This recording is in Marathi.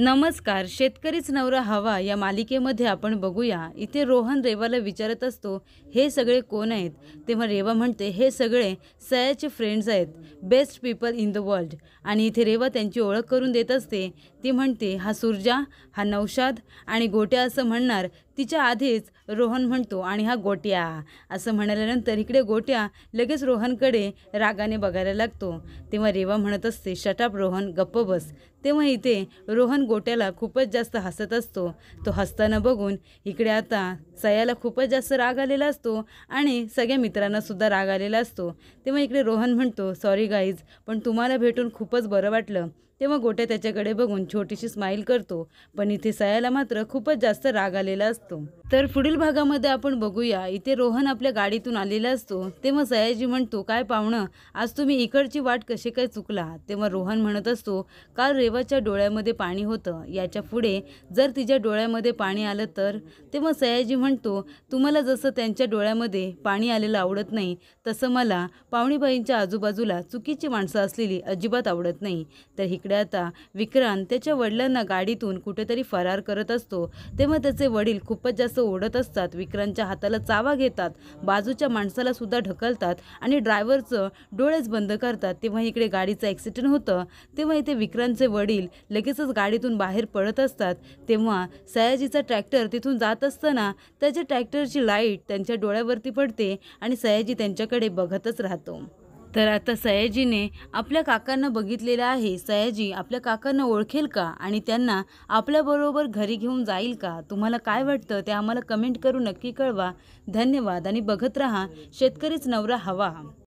नमस्कार शेतकरीच नवरा हवा या मालिकेमध्ये आपण बघूया इथे रोहन रेवाला विचारत असतो हे सगळे कोण आहेत तेव्हा रेवा म्हणते हे सगळे सयाचे फ्रेंड्स आहेत best people in the world आणि इथे रेवा त्यांची ओळख करून देत असते ती म्हणते हा सुरजा हा नौशाद आणि गोट्या असं म्हणणार तिच्या आधीच रोहन म्हणतो आणि हा गोट्या असं म्हणाल्यानंतर इकडे गोट्या लगेच रोहनकडे रागाने बघायला लागतो तेव्हा रेवा म्हणत असते शटाप रोहन गप्प बस तेव्हा इथे रोहन गोट्याला खूपच जास्त हसत असतो तो हसताना बघून इकडे आता सयाला खूपच जास्त राग आलेला असतो आणि सगळ्या मित्रांनासुद्धा राग आलेला असतो तेव्हा इकडे रोहन म्हणतो सॉरी गाईज पण तुम्हाला भेटून खूपच बरं वाटलं तेव्हा गोट्या त्याच्याकडे बघून छोटीशी स्माईल करतो पण इथे सयाला मात्र खूपच जास्त राग आलेला असतो असतो तर पुढील भागामध्ये आपण बघूया इथे रोहन आपल्या गाडीतून आलेला असतो तेव्हा सयाजी म्हणतो काय पाहुणं आज तुम्ही इकडची वाट कशी काय चुकला तेव्हा रोहन म्हणत असतो काल रेवाच्या डोळ्यामध्ये पाणी होतं याच्या पुढे जर तिच्या डोळ्यामध्ये पाणी आलं तर तेव्हा सयाजी म्हणतो तुम्हाला जसं त्यांच्या डोळ्यामध्ये पाणी आलेलं आवडत नाही तसं मला पाहुणीबाईंच्या आजूबाजूला चुकीची माणसं असलेली अजिबात आवडत नाही तर इकडे आता विक्रांत त्याच्या वडिलांना गाडीतून कुठेतरी फरार करत असतो तेव्हा त्याचे वडील खूप खूपच जास्त ओढत असतात विक्रांतच्या हाताला चावा घेतात बाजूच्या माणसाला सुद्धा ढकलतात आणि ड्रायव्हरचं डोळेच बंद करतात तेव्हा इकडे गाडीचं ॲक्सिडेंट होतं तेव्हा इथे विक्रांतचे वडील लगेचच गाडीतून बाहेर पडत असतात तेव्हा सयाजीचा ट्रॅक्टर तिथून जात असताना त्याच्या ट्रॅक्टरची लाईट त्यांच्या डोळ्यावरती पडते आणि सयाजी त्यांच्याकडे बघतच राहतो तर आता सयाजीने आपल्या काकांना बघितलेलं आहे सयाजी आपल्या काकांना ओळखेल का आणि त्यांना आपल्याबरोबर घरी घेऊन जाईल का तुम्हाला काय वाटतं ते आम्हाला कमेंट करू नक्की कळवा धन्यवाद आणि बघत रहा शेतकरीच नवरा हवा